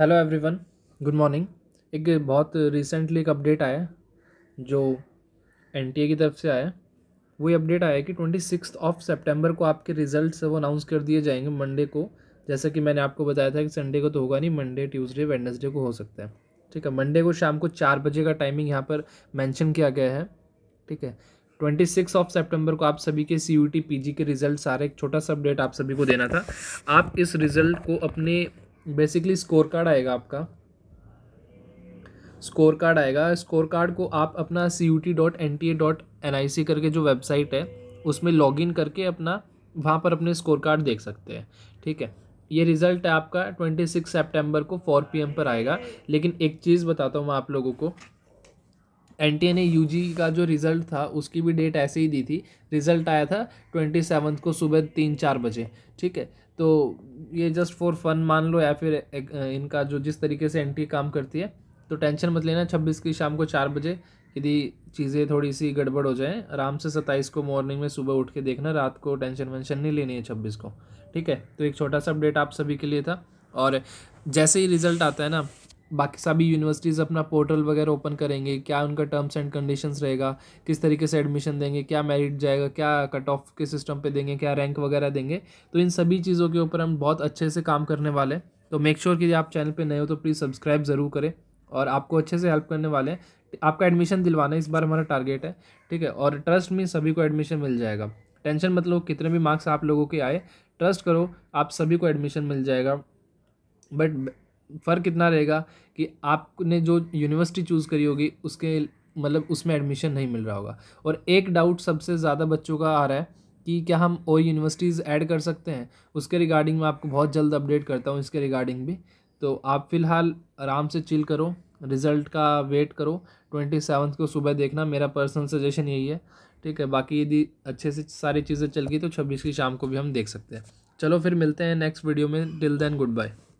hello everyone good morning एक बहुत recently एक अपडेट आया जो एन की तरफ से आया वो वही अपडेट आया कि ट्वेंटी सिक्स ऑफ सेप्टेम्बर को आपके रिजल्ट्स वो अनाउंस कर दिए जाएंगे मंडे को जैसा कि मैंने आपको बताया था कि संडे को तो होगा नहीं मंडे ट्यूसडे वेडनेसडे को हो सकता है ठीक है मंडे को शाम को चार बजे का टाइमिंग यहाँ पर मैंशन किया गया है ठीक है ट्वेंटी सिक्स ऑफ सेप्टेम्बर को आप सभी के C U T P G के रिजल्ट सारे एक छोटा सा अपडेट आप सभी को देना था आप इस रिज़ल्ट को अपने बेसिकली स्कोर कार्ड आएगा आपका स्कोर कार्ड आएगा स्कोर कार्ड को आप अपना C U T dot N T A dot N I C करके जो वेबसाइट है उसमें लॉग इन करके अपना वहाँ पर अपने स्कोर कार्ड देख सकते हैं ठीक है ये रिज़ल्ट है आपका ट्वेंटी सिक्स सेप्टेम्बर को फोर पी एम पर आएगा लेकिन एक चीज़ बताता हूँ मैं आप लोगों को N T N A U G का जो रिज़ल्ट था उसकी भी डेट ऐसे ही दी थी रिज़ल्ट आया था ट्वेंटी सेवन्थ को सुबह तीन चार बजे ठीक है तो ये जस्ट फॉर फन मान लो या फिर इनका जो जिस तरीके से एन टी काम करती है तो टेंशन मत लेना छब्बीस की शाम को चार बजे यदि चीज़ें थोड़ी सी गड़बड़ हो जाएँ आराम से सत्ताईस को मॉर्निंग में सुबह उठ के देखना रात को टेंशन वेंशन नहीं लेनी है छब्बीस को ठीक है तो एक छोटा सा अपडेट आप सभी के लिए था और जैसे ही रिज़ल्ट आता है ना बाकी सभी यूनिवर्सिटीज़ अपना पोर्टल वगैरह ओपन करेंगे क्या उनका टर्म्स एंड कंडीशंस रहेगा किस तरीके से एडमिशन देंगे क्या मेरिट जाएगा क्या कट ऑफ के सिस्टम पे देंगे क्या रैंक वगैरह देंगे तो इन सभी चीज़ों के ऊपर हम बहुत अच्छे से काम करने वाले हैं तो मेक श्योर sure कि आप चैनल पर नए हो तो प्लीज़ सब्सक्राइब ज़रूर करें और आपको अच्छे से हेल्प करने वाले हैं आपका एडमिशन दिलवाना इस बार हमारा टारगेट है ठीक है और ट्रस्ट में सभी को एडमिशन मिल जाएगा टेंशन मतलब कितने भी मार्क्स आप लोगों के आए ट्रस्ट करो आप सभी को एडमिशन मिल जाएगा बट फ़र्क इतना रहेगा कि आपने जो यूनिवर्सिटी चूज़ करी होगी उसके मतलब उसमें एडमिशन नहीं मिल रहा होगा और एक डाउट सबसे ज़्यादा बच्चों का आ रहा है कि क्या हम और यूनिवर्सिटीज़ ऐड कर सकते हैं उसके रिगार्डिंग मैं आपको बहुत जल्द अपडेट करता हूँ इसके रिगार्डिंग भी तो आप फ़िलहाल आराम से चिल करो रिज़ल्ट का वेट करो ट्वेंटी सेवन्थ को सुबह देखना मेरा पर्सनल सजेशन यही है ठीक है बाकी यदि अच्छे से सारी चीज़ें चल गई तो छब्बीस की शाम को भी हम देख सकते हैं चलो फिर मिलते हैं नेक्स्ट वीडियो में टिल देन गुड बाय